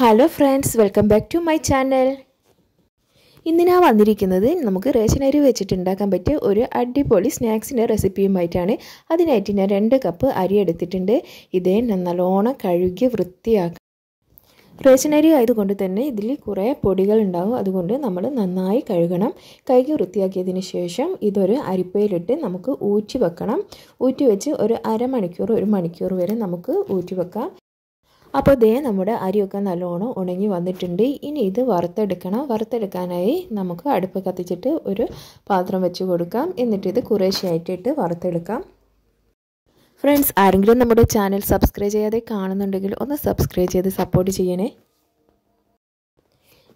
hello friends welcome back to my channel ഇന്ന് ഞാൻ വന്നിരിക്കുന്നത് നമുക്ക് റേഷൻ അരി പറ്റിയ ഒരു അടിപൊളി സ്നാക്സിൻ്റെ റെസിപ്പിയുമായിട്ടാണ് അതിനായിട്ട് ഞാൻ രണ്ട് കപ്പ് അരി എടുത്തിട്ടുണ്ട് ഇതേ നല്ലോണം കഴുകി വൃത്തിയാക്കാം റേഷൻ അരി ആയതുകൊണ്ട് തന്നെ ഇതിൽ കുറേ പൊടികൾ ഉണ്ടാവും അതുകൊണ്ട് നമ്മൾ നന്നായി കഴുകണം കഴുകി വൃത്തിയാക്കിയതിന് ശേഷം ഇതൊരു അരിപ്പയിലിട്ട് നമുക്ക് ഊറ്റി വെക്കണം ഊറ്റി വെച്ച് ഒരു അരമണിക്കൂർ ഒരു മണിക്കൂർ വരെ നമുക്ക് ഊറ്റി വെക്കാം അപ്പോൾ ദേ നമ്മുടെ അരിയൊക്കെ നല്ലോണം ഉണങ്ങി വന്നിട്ടുണ്ട് ഇനി ഇത് വറുത്തെടുക്കണം വറുത്തെടുക്കാനായി നമുക്ക് അടുപ്പ് കത്തിച്ചിട്ട് ഒരു പാത്രം വെച്ച് കൊടുക്കാം എന്നിട്ട് ഇത് കുറേശ്ശായിട്ടിട്ട് വറുത്തെടുക്കാം ഫ്രണ്ട്സ് ആരെങ്കിലും നമ്മുടെ ചാനൽ സബ്സ്ക്രൈബ് ചെയ്യാതെ കാണുന്നുണ്ടെങ്കിൽ ഒന്ന് സബ്സ്ക്രൈബ് ചെയ്ത് സപ്പോർട്ട് ചെയ്യണേ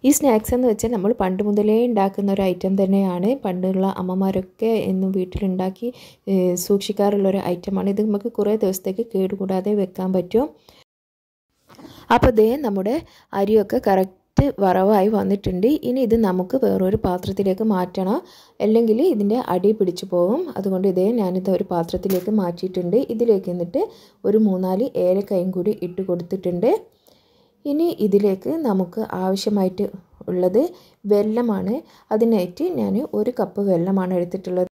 ഈ സ്നാക്സ് എന്ന് വെച്ചാൽ നമ്മൾ പണ്ട് മുതലേ ഉണ്ടാക്കുന്ന ഒരു ഐറ്റം തന്നെയാണ് പണ്ടുള്ള അമ്മമാരൊക്കെ എന്നും വീട്ടിലുണ്ടാക്കി സൂക്ഷിക്കാറുള്ളൊരു ഒരു ഐറ്റമാണ് ഇത് നമുക്ക് കുറേ ദിവസത്തേക്ക് കേടുകൂടാതെ വെക്കാൻ പറ്റും അപ്പോൾ ദേ നമ്മുടെ അരിയൊക്കെ കറക്റ്റ് വറവായി വന്നിട്ടുണ്ട് ഇനി ഇത് നമുക്ക് വേറൊരു പാത്രത്തിലേക്ക് മാറ്റണം അല്ലെങ്കിൽ ഇതിൻ്റെ അടി പിടിച്ചു പോകും അതുകൊണ്ട് ഇതേ ഞാനിത് ഒരു പാത്രത്തിലേക്ക് മാറ്റിയിട്ടുണ്ട് ഇതിലേക്ക് എന്നിട്ട് ഒരു മൂന്നാല് ഏലക്കയും കൂടി ഇട്ട് കൊടുത്തിട്ടുണ്ട് ഇനി ഇതിലേക്ക് നമുക്ക് ആവശ്യമായിട്ട് ഉള്ളത് വെല്ലമാണ് അതിനായിട്ട് ഞാൻ ഒരു കപ്പ് വെല്ലമാണ് എടുത്തിട്ടുള്ളത്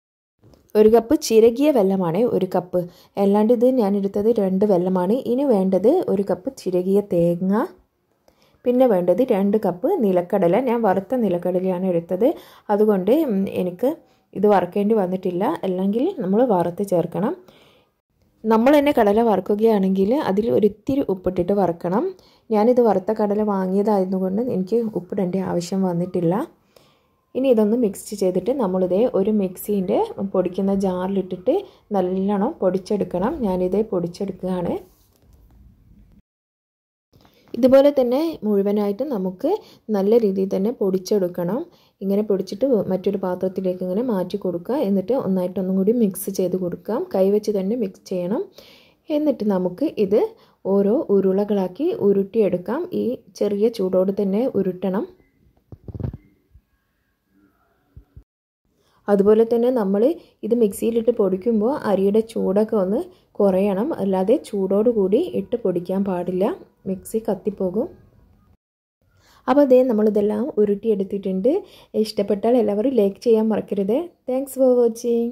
ഒരു കപ്പ് ചിരകിയ വെല്ലമാണ് ഒരു കപ്പ് അല്ലാണ്ട് ഇത് ഞാൻ എടുത്തത് രണ്ട് വെല്ലമാണ് ഇനി വേണ്ടത് ഒരു കപ്പ് ചിരകിയ തേങ്ങ പിന്നെ വേണ്ടത് രണ്ട് കപ്പ് നിലക്കടല ഞാൻ വറുത്ത നിലക്കടലയാണ് എടുത്തത് അതുകൊണ്ട് എനിക്ക് ഇത് വറുക്കേണ്ടി വന്നിട്ടില്ല അല്ലെങ്കിൽ നമ്മൾ വറുത്ത് ചേർക്കണം നമ്മൾ തന്നെ കടല വറുക്കുകയാണെങ്കിൽ അതിൽ ഒരിത്തിരി ഉപ്പിട്ടിട്ട് വറുക്കണം ഞാനിത് വറുത്ത കടല വാങ്ങിയതായതുകൊണ്ട് എനിക്ക് ഉപ്പിടേണ്ട ആവശ്യം വന്നിട്ടില്ല ഇനി ഇതൊന്ന് മിക്സ് ചെയ്തിട്ട് നമ്മളിതേ ഒരു മിക്സീൻ്റെ പൊടിക്കുന്ന ജാറിലിട്ടിട്ട് നല്ലോണം പൊടിച്ചെടുക്കണം ഞാനിതേ പൊടിച്ചെടുക്കുകയാണ് ഇതുപോലെ തന്നെ മുഴുവനായിട്ട് നമുക്ക് നല്ല രീതിയിൽ തന്നെ പൊടിച്ചെടുക്കണം ഇങ്ങനെ പൊടിച്ചിട്ട് മറ്റൊരു പാത്രത്തിലേക്ക് ഇങ്ങനെ മാറ്റി കൊടുക്കുക എന്നിട്ട് ഒന്നായിട്ട് ഒന്നും കൂടി മിക്സ് ചെയ്ത് കൊടുക്കാം കൈവച്ച് തന്നെ മിക്സ് ചെയ്യണം എന്നിട്ട് നമുക്ക് ഇത് ഓരോ ഉരുളകളാക്കി ഉരുട്ടിയെടുക്കാം ഈ ചെറിയ ചൂടോട് തന്നെ ഉരുട്ടണം അതുപോലെ തന്നെ നമ്മൾ ഇത് മിക്സിയിലിട്ട് പൊടിക്കുമ്പോൾ അരിയുടെ ചൂടൊക്കെ ഒന്ന് കുറയണം അല്ലാതെ ചൂടോടുകൂടി ഇട്ട് പൊടിക്കാൻ പാടില്ല മിക്സി കത്തിപ്പോകും അപ്പോൾ അതേ നമ്മളിതെല്ലാം ഉരുട്ടിയെടുത്തിട്ടുണ്ട് ഇഷ്ടപ്പെട്ടാൽ എല്ലാവരും ലൈക്ക് ചെയ്യാൻ മറക്കരുത് താങ്ക്സ് ഫോർ വാച്ചിങ്